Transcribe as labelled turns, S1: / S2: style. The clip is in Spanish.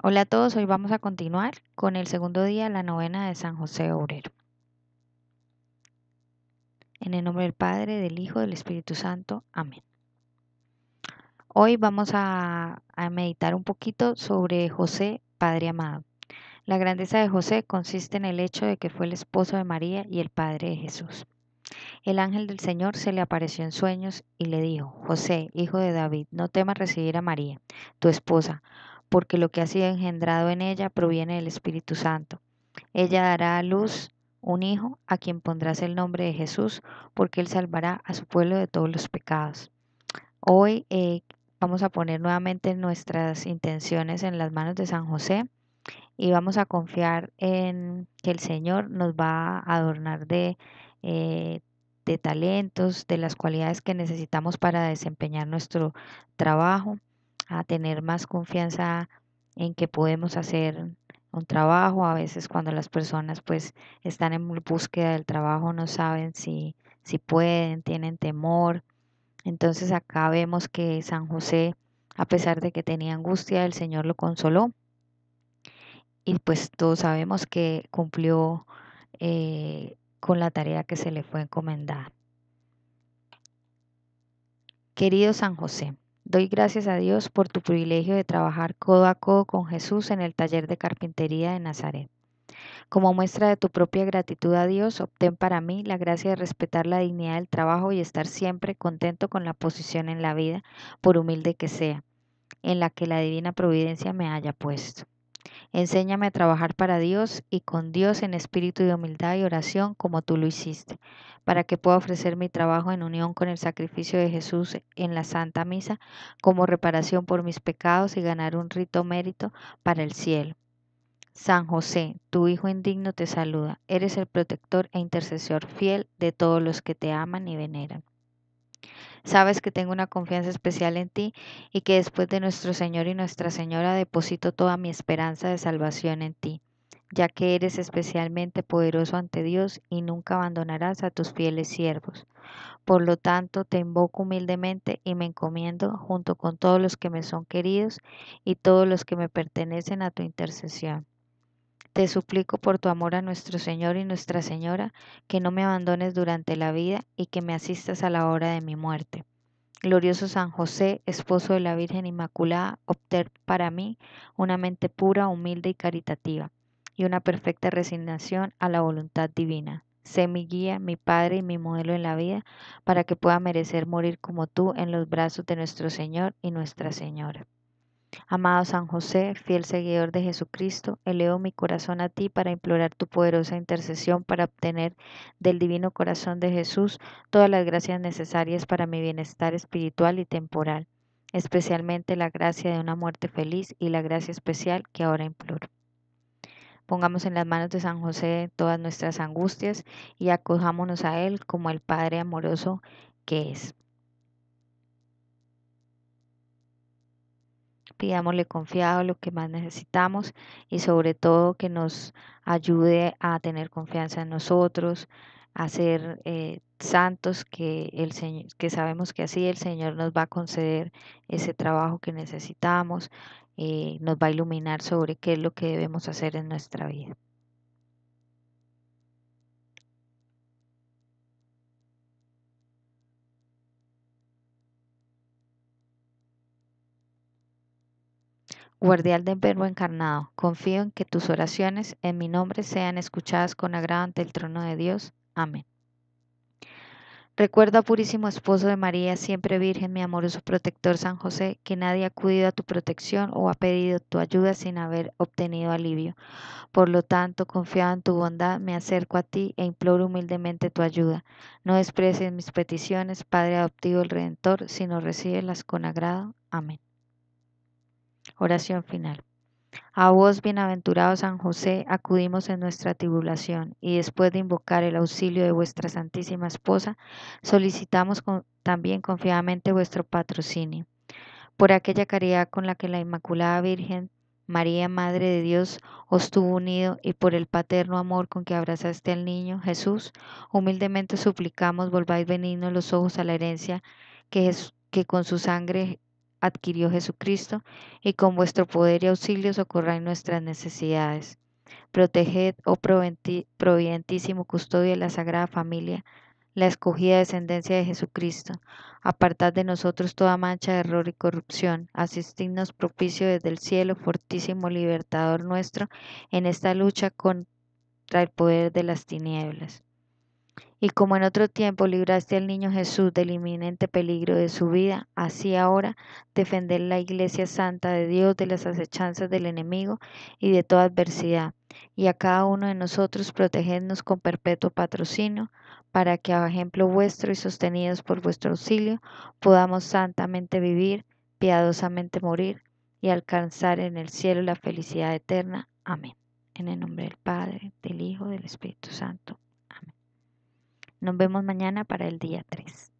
S1: Hola a todos, hoy vamos a continuar con el segundo día de la novena de San José Obrero. En el nombre del Padre, del Hijo, del Espíritu Santo. Amén. Hoy vamos a meditar un poquito sobre José, Padre amado. La grandeza de José consiste en el hecho de que fue el esposo de María y el Padre de Jesús. El ángel del Señor se le apareció en sueños y le dijo, José, hijo de David, no temas recibir a María, tu esposa porque lo que ha sido engendrado en ella proviene del Espíritu Santo. Ella dará a luz un hijo a quien pondrás el nombre de Jesús, porque él salvará a su pueblo de todos los pecados. Hoy eh, vamos a poner nuevamente nuestras intenciones en las manos de San José y vamos a confiar en que el Señor nos va a adornar de, eh, de talentos, de las cualidades que necesitamos para desempeñar nuestro trabajo a tener más confianza en que podemos hacer un trabajo. A veces cuando las personas pues están en búsqueda del trabajo no saben si, si pueden, tienen temor. Entonces acá vemos que San José, a pesar de que tenía angustia, el Señor lo consoló. Y pues todos sabemos que cumplió eh, con la tarea que se le fue encomendada. Querido San José, Doy gracias a Dios por tu privilegio de trabajar codo a codo con Jesús en el taller de carpintería de Nazaret. Como muestra de tu propia gratitud a Dios, obtén para mí la gracia de respetar la dignidad del trabajo y estar siempre contento con la posición en la vida, por humilde que sea, en la que la divina providencia me haya puesto. Enséñame a trabajar para Dios y con Dios en espíritu de humildad y oración como tú lo hiciste, para que pueda ofrecer mi trabajo en unión con el sacrificio de Jesús en la Santa Misa como reparación por mis pecados y ganar un rito mérito para el cielo. San José, tu Hijo indigno, te saluda. Eres el protector e intercesor fiel de todos los que te aman y veneran. Sabes que tengo una confianza especial en ti y que después de nuestro Señor y Nuestra Señora deposito toda mi esperanza de salvación en ti, ya que eres especialmente poderoso ante Dios y nunca abandonarás a tus fieles siervos. Por lo tanto, te invoco humildemente y me encomiendo junto con todos los que me son queridos y todos los que me pertenecen a tu intercesión. Te suplico por tu amor a nuestro Señor y nuestra Señora, que no me abandones durante la vida y que me asistas a la hora de mi muerte. Glorioso San José, esposo de la Virgen Inmaculada, obter para mí una mente pura, humilde y caritativa, y una perfecta resignación a la voluntad divina. Sé mi guía, mi Padre y mi modelo en la vida, para que pueda merecer morir como tú en los brazos de nuestro Señor y nuestra Señora. Amado San José, fiel seguidor de Jesucristo, elevo mi corazón a ti para implorar tu poderosa intercesión para obtener del divino corazón de Jesús todas las gracias necesarias para mi bienestar espiritual y temporal, especialmente la gracia de una muerte feliz y la gracia especial que ahora imploro. Pongamos en las manos de San José todas nuestras angustias y acojámonos a Él como el Padre amoroso que es. pidámosle confiado lo que más necesitamos y sobre todo que nos ayude a tener confianza en nosotros, a ser eh, santos que, el Señor, que sabemos que así el Señor nos va a conceder ese trabajo que necesitamos, eh, nos va a iluminar sobre qué es lo que debemos hacer en nuestra vida.
S2: Guardián del Verbo
S1: encarnado, confío en que tus oraciones en mi nombre sean escuchadas con agrado ante el trono de Dios. Amén. Recuerdo a purísimo esposo de María, siempre Virgen, mi amoroso protector San José, que nadie ha acudido a tu protección o ha pedido tu ayuda sin haber obtenido alivio. Por lo tanto, confiado en tu bondad, me acerco a ti e imploro humildemente tu ayuda. No desprecies mis peticiones, Padre adoptivo el Redentor, sino recíbelas con agrado. Amén. Oración final. A vos, bienaventurado San José, acudimos en nuestra tribulación y después de invocar el auxilio de vuestra Santísima Esposa, solicitamos también confiadamente vuestro patrocinio. Por aquella caridad con la que la Inmaculada Virgen María, Madre de Dios, os tuvo unido y por el paterno amor con que abrazaste al niño Jesús, humildemente suplicamos volváis benignos los ojos a la herencia que, que con su sangre adquirió Jesucristo, y con vuestro poder y auxilio socorráis nuestras necesidades. Proteged, oh providentísimo custodio de la Sagrada Familia, la escogida descendencia de Jesucristo. Apartad de nosotros toda mancha de error y corrupción. Asistidnos propicio desde el cielo, fortísimo libertador nuestro, en esta lucha contra el poder de las tinieblas. Y como en otro tiempo libraste al niño Jesús del inminente peligro de su vida, así ahora defender la Iglesia Santa de Dios de las acechanzas del enemigo y de toda adversidad, y a cada uno de nosotros protegednos con perpetuo patrocinio, para que a ejemplo vuestro y sostenidos por vuestro auxilio podamos santamente vivir, piadosamente morir y alcanzar en el cielo la felicidad eterna. Amén. En el nombre del Padre, del Hijo, del Espíritu Santo. Nos vemos mañana para el día 3.